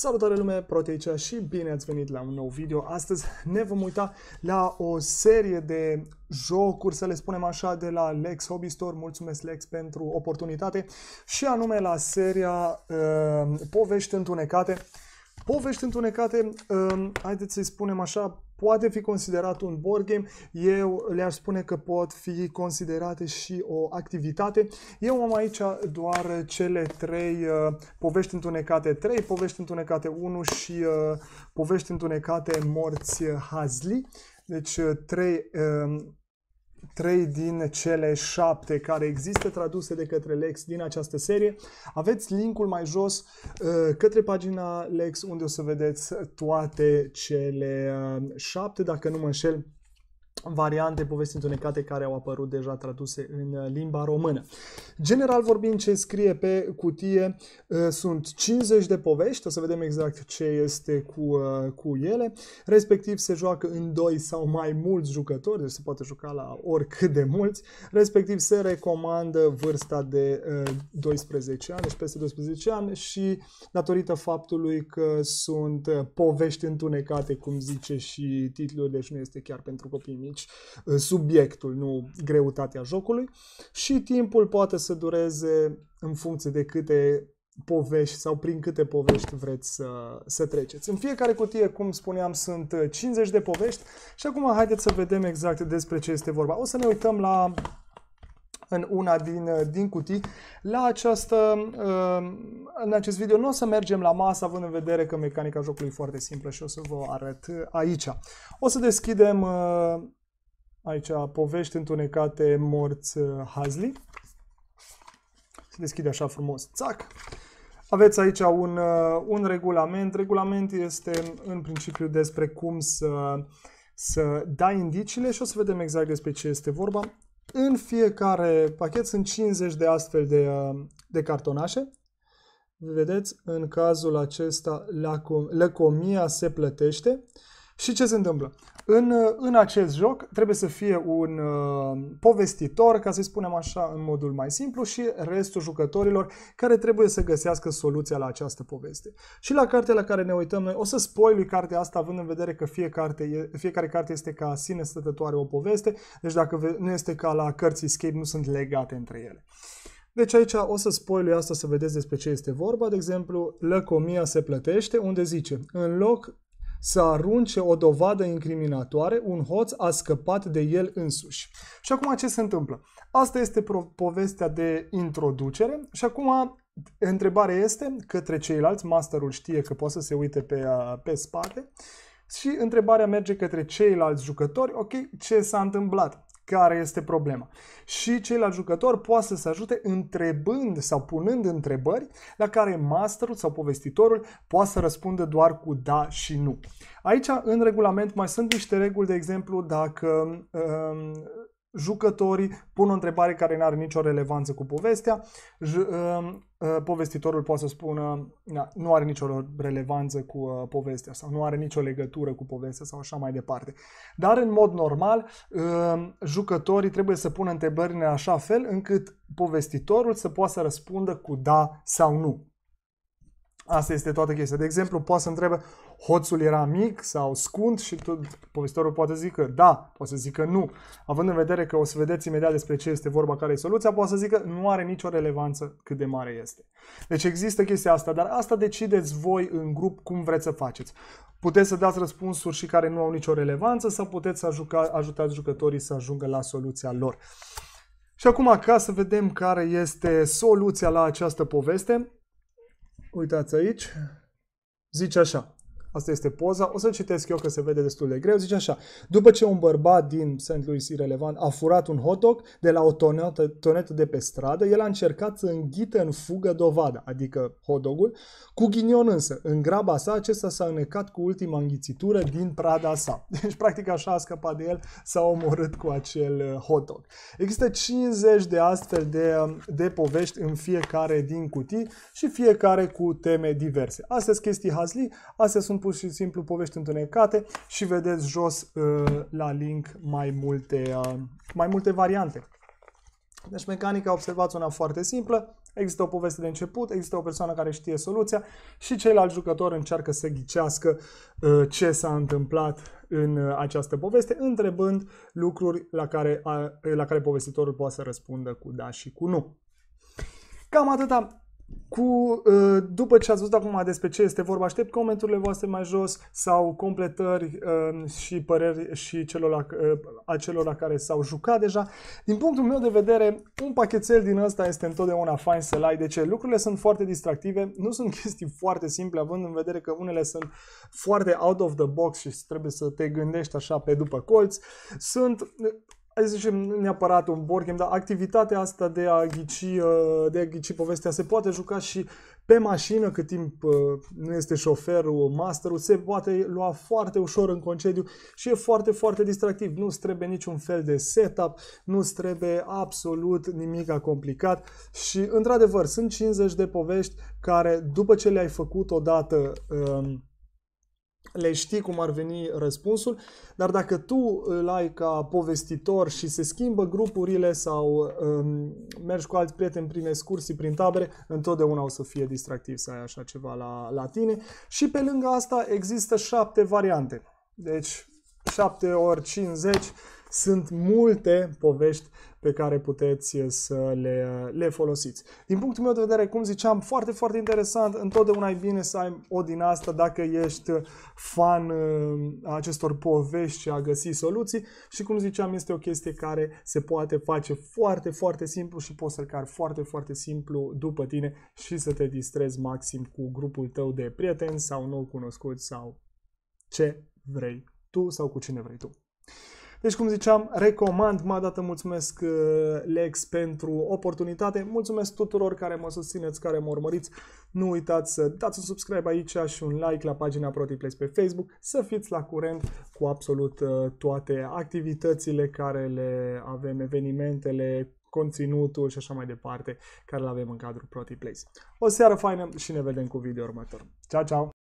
Salutare lume, Proteicea și bine ați venit la un nou video. Astăzi ne vom uita la o serie de jocuri, să le spunem așa, de la Lex Hobby Store. Mulțumesc Lex pentru oportunitate și anume la seria uh, Povești întunecate. Povești întunecate, uh, haideți să-i spunem așa, poate fi considerat un board game, eu le-aș spune că pot fi considerate și o activitate. Eu am aici doar cele trei uh, povești întunecate 3, povești întunecate 1 și uh, povești întunecate morți uh, Hazli. Deci uh, trei uh, trei din cele șapte care există traduse de către Lex din această serie. Aveți linkul mai jos uh, către pagina Lex unde o să vedeți toate cele uh, șapte, dacă nu mă înșel, variante povesti întunecate care au apărut deja traduse în limba română. General vorbind, ce scrie pe cutie uh, sunt 50 de povești, o să vedem exact ce este cu, uh, cu ele, respectiv se joacă în 2 sau mai mulți jucători, deci se poate juca la oricât de mulți, respectiv se recomandă vârsta de 12 uh, ani, deci peste 12 ani și datorită faptului că sunt povești întunecate, cum zice și titlul, deci nu este chiar pentru copii nici subiectul, nu greutatea jocului și timpul poate să dureze în funcție de câte povești sau prin câte povești vreți să, să treceți. În fiecare cutie, cum spuneam, sunt 50 uh, de povești și acum haideți să vedem exact despre ce este vorba. O să ne uităm la în una din, uh, din cutii. La această, uh, în acest video nu o să mergem la masă, având în vedere că mecanica jocului e foarte simplă și o să vă arăt aici. O să deschidem Aici, povești întunecate, morți, uh, Hazli. Se deschide așa frumos, țac. Aveți aici un, uh, un regulament. Regulament este în principiu despre cum să, să dai indiciile și o să vedem exact despre ce este vorba. În fiecare pachet sunt 50 de astfel de, uh, de cartonașe. Vedeți, în cazul acesta lăcomia se plătește. Și ce se întâmplă? În, uh, în acest joc trebuie să fie un uh, povestitor, ca să-i spunem așa, în modul mai simplu, și restul jucătorilor care trebuie să găsească soluția la această poveste. Și la cartea la care ne uităm noi, o să spoilui cartea asta, având în vedere că fie carte fiecare carte este ca sine stătătoare o poveste, deci dacă nu este ca la cărți escape, nu sunt legate între ele. Deci aici o să spoilui asta să vedeți despre ce este vorba. De exemplu, lăcomia se plătește, unde zice, în loc să arunce o dovadă incriminatoare, un hoț a scăpat de el însuși. Și acum ce se întâmplă? Asta este povestea de introducere și acum întrebarea este către ceilalți, masterul știe că poate să se uite pe, pe spate și întrebarea merge către ceilalți jucători, ok, ce s-a întâmplat? care este problema. Și ceilalți jucători poate să se ajute întrebând sau punând întrebări la care masterul sau povestitorul poate să răspundă doar cu da și nu. Aici, în regulament, mai sunt niște reguli, de exemplu, dacă um, jucătorii, pun o întrebare care nu are nicio relevanță cu povestea, J- uh, uh, povestitorul poate să spună na, nu are nicio relevanță cu uh, povestea sau nu are nicio legătură cu povestea sau așa mai departe. Dar în mod normal, uh, jucătorii trebuie să pună întrebări în așa fel încât povestitorul să poată să răspundă cu da sau nu. Asta este toată chestia. De exemplu, poate să întrebe, hoțul era mic sau scund și tot povestitorul poate să zică da, poate să zică nu. Având în vedere că o să vedeți imediat despre ce este vorba, care e soluția, poate să zică nu are nicio relevanță cât de mare este. Deci există chestia asta, dar asta decideți voi în grup cum vreți să faceți. Puteți să dați răspunsuri și care nu au nicio relevanță sau puteți să ajuca, ajutați jucătorii să ajungă la soluția lor. Și acum, ca să vedem care este soluția la această poveste, Uitați aici, zice așa. Asta este poza. O să citesc eu că se vede destul de greu. Zice așa. După ce un bărbat din St. Louis irrelevant a furat un hot dog de la o tonetă, tonetă de pe stradă, el a încercat să înghită în fugă dovada, adică hot dogul, cu ghinion însă. În graba sa, acesta s-a înecat cu ultima înghițitură din prada sa. Deci, practic, așa a scăpat de el, s-a omorât cu acel uh, hot dog. Există 50 de astfel de, um, de povești în fiecare din cutii și fiecare cu teme diverse. Astea sunt chestii hazli, astea sunt sunt pur și simplu povești întunecate și vedeți jos uh, la link mai multe, uh, mai multe variante. Deci mecanica, observați una foarte simplă, există o poveste de început, există o persoană care știe soluția și ceilalți jucători încearcă să ghicească uh, ce s-a întâmplat în uh, această poveste, întrebând lucruri la care, uh, la care povestitorul poate să răspundă cu da și cu nu. Cam atâta cu, ă, după ce ați văzut acum despre ce este vorba, aștept comenturile voastre mai jos sau completări ă, și păreri și celor ă, acelora care s-au jucat deja. Din punctul meu de vedere, un pachetel din ăsta este întotdeauna fain să-l ai. De ce? Lucrurile sunt foarte distractive, nu sunt chestii foarte simple, având în vedere că unele sunt foarte out of the box și trebuie să te gândești așa pe după colț. Sunt hai să zicem, neapărat un board game, dar activitatea asta de a ghici, uh, de a ghici povestea se poate juca și pe mașină, cât timp uh, nu este șoferul, masterul, se poate lua foarte ușor în concediu și e foarte, foarte distractiv. Nu trebuie niciun fel de setup, nu trebuie absolut nimic complicat și, într-adevăr, sunt 50 de povești care, după ce le-ai făcut odată, um, le știi cum ar veni răspunsul, dar dacă tu îl ai ca povestitor și se schimbă grupurile sau um, mergi cu alți prieteni prin excursii, prin tabere, întotdeauna o să fie distractiv să ai așa ceva la, la tine. Și pe lângă asta există șapte variante. Deci șapte ori 50 sunt multe povești pe care puteți uh, să le, uh, le folosiți. Din punctul meu de vedere, cum ziceam, foarte, foarte interesant. Întotdeauna e bine să ai o din asta dacă ești uh, fan acestor povești și a găsi soluții. Și cum ziceam, este o chestie care se poate face foarte, foarte simplu și poți să cari foarte, foarte simplu după tine și să te distrezi maxim cu grupul tău de prieteni sau nou cunoscuți sau ce vrei tu sau cu cine vrei tu. Deci, cum ziceam, recomand, mă dată mulțumesc uh, Lex pentru oportunitate. Mulțumesc tuturor care mă susțineți, care mă urmăriți. Nu uitați să dați un subscribe aici și un like la pagina ProTiplays pe Facebook, să fiți la curent cu absolut uh, toate activitățile care le avem, evenimentele, conținutul și așa mai departe care le avem în cadrul ProTiplays. O seară faină și ne vedem cu video următor. Ciao, ciao!